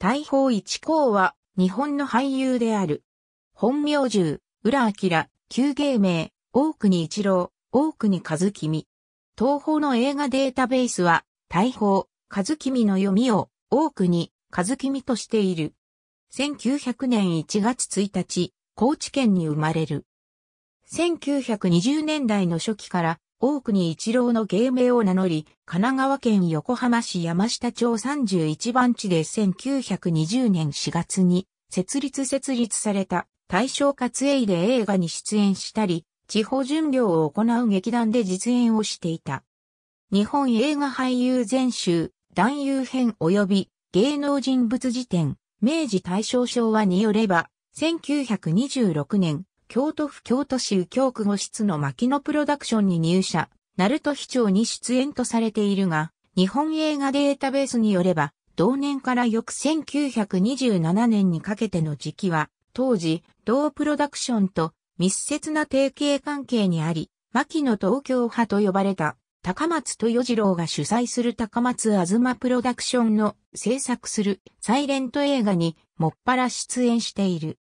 大砲一公は、日本の俳優である。本名獣、浦明、旧芸名、大国一郎、大国和君。東宝の映画データベースは、大砲、和君の読みを、大国、和君としている。1900年1月1日、高知県に生まれる。1920年代の初期から大国一郎の芸名を名乗り、神奈川県横浜市山下町31番地で1920年4月に設立設立された大正活営で映画に出演したり、地方巡業を行う劇団で実演をしていた。日本映画俳優全集、男優編及び芸能人物辞典、明治大正昭和によれば、1926年、京都府京都市右京区五室の牧野プロダクションに入社、ナルト長に出演とされているが、日本映画データベースによれば、同年から翌1927年にかけての時期は、当時、同プロダクションと密接な提携関係にあり、牧野東京派と呼ばれた、高松豊次郎が主催する高松あずまプロダクションの制作するサイレント映画にもっぱら出演している。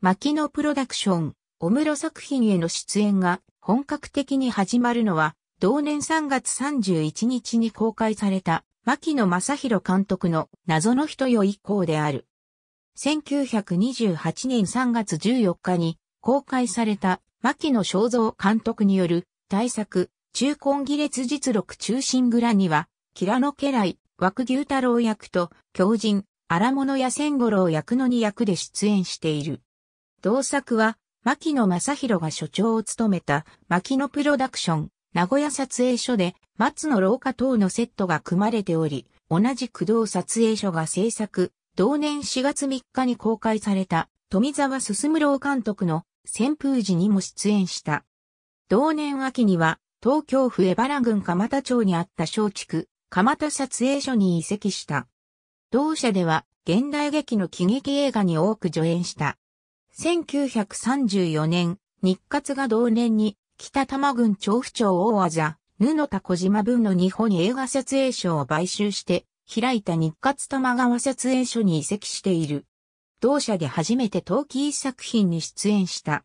牧野プロダクション、小室作品への出演が本格的に始まるのは、同年3月31日に公開された、牧野正宏監督の謎の人よ以降である。1928年3月14日に公開された牧野正造監督による大作中根儀列実録中心蔵には、キラノ家来、枠牛太郎役と狂人、荒物や千五郎役の2役で出演している。同作は牧野正宏が所長を務めた牧野プロダクション、名古屋撮影所で松の廊下等のセットが組まれており、同じ駆動撮影所が制作、同年4月3日に公開された富沢進郎監督の旋風時にも出演した。同年秋には東京府江原郡蒲田町にあった松竹、蒲田撮影所に移籍した。同社では現代劇の喜劇映画に多く助演した。1934年、日活が同年に、北多摩郡調布町大技、布田小島分の日本映画撮影所を買収して、開いた日活多摩川撮影所に移籍している。同社で初めて陶器作品に出演した。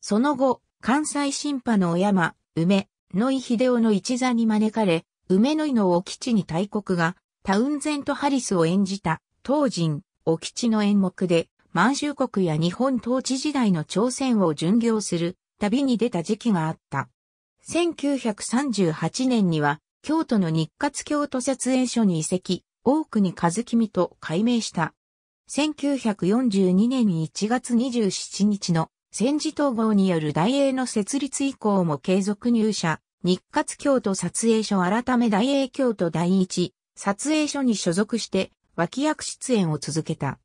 その後、関西新派の小山、梅、野井秀夫の一座に招かれ、梅野井のお吉に大国が、タウンゼント・ハリスを演じた、当人、お吉の演目で、満州国や日本統治時代の朝鮮を巡業する旅に出た時期があった。1938年には京都の日活京都設営所に移籍、大国和君と改名した。1942年1月27日の戦時統合による大英の設立以降も継続入社、日活京都撮影所改め大英京都第一撮影所に所属して脇役出演を続けた。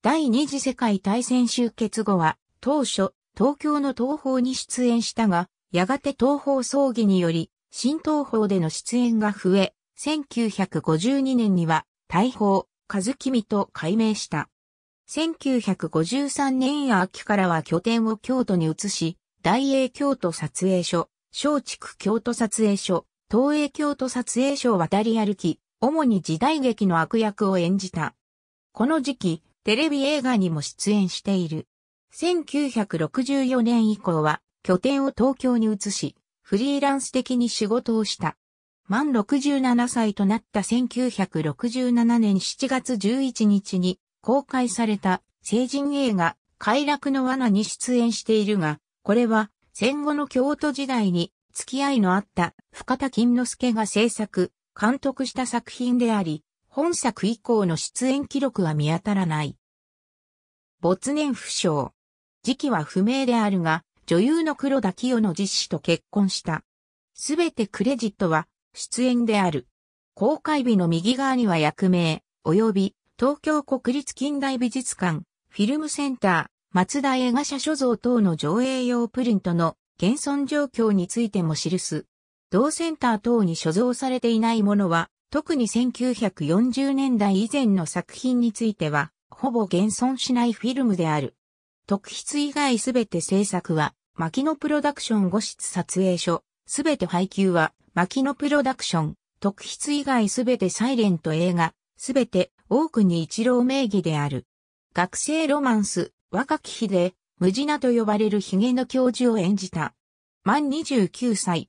第二次世界大戦終結後は、当初、東京の東宝に出演したが、やがて東宝葬儀により、新東宝での出演が増え、1952年には、大宝、和君と改名した。1953年秋からは拠点を京都に移し、大英京都撮影所、松竹京都撮影所、東映京都撮影所を渡り歩き、主に時代劇の悪役を演じた。この時期、テレビ映画にも出演している。1964年以降は拠点を東京に移し、フリーランス的に仕事をした。満67歳となった1967年7月11日に公開された成人映画快楽の罠に出演しているが、これは戦後の京都時代に付き合いのあった深田金之助が制作、監督した作品であり、本作以降の出演記録は見当たらない。没年不詳。時期は不明であるが、女優の黒田清の実子と結婚した。すべてクレジットは出演である。公開日の右側には役名、及び東京国立近代美術館、フィルムセンター、松田映画社所蔵等の上映用プリントの現存状況についても記す。同センター等に所蔵されていないものは、特に1940年代以前の作品については、ほぼ現存しないフィルムである。特筆以外すべて制作は、牧野プロダクション後室撮影所、すべて配給は、牧野プロダクション、特筆以外すべてサイレント映画、すべて多くに一郎名義である。学生ロマンス、若き日で、無事なと呼ばれるヒゲの教授を演じた。満29歳。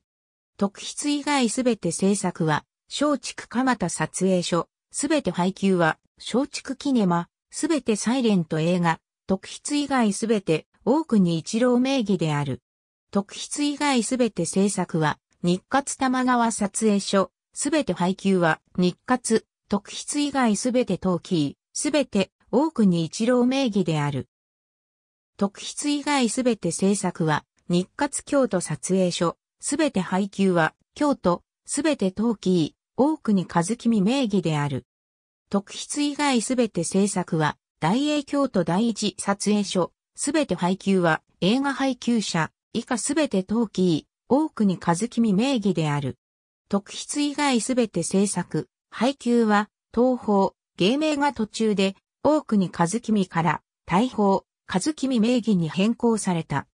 特筆以外すべて制作は、松竹蒲田撮影所、すべて配給は、松竹キネマ、すべてサイレント映画、特筆以外すべて多くに一郎名義である。特筆以外すべて制作は、日活玉川撮影所、すべて配給は、日活、特筆以外すべてトーキー、すべて多くに一郎名義である。特筆以外すべて制作は、日活京都撮影所、すべて配給は、京都、すべてトーキー、多くに和君名義である。特筆以外すべて制作は、大英京都第一撮影所、すべて配給は映画配給者、以下すべてーキ多くに和君名義である。特筆以外すべて制作、配給は、東方、芸名が途中で、多くに和君から、大砲、和君名義に変更された。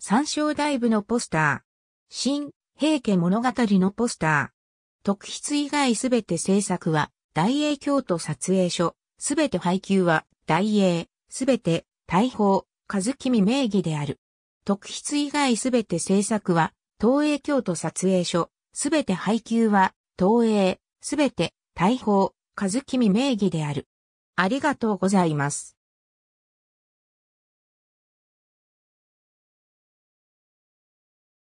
参照大部のポスター。新、平家物語のポスター。特筆以外すべて制作は、大英京都撮影所、すべて配給は、大英、すべて、大砲、和君名義である。特筆以外すべて制作は、東映京都撮影所、すべて配給は、東映、すべて、大砲、和君名義である。ありがとうございます。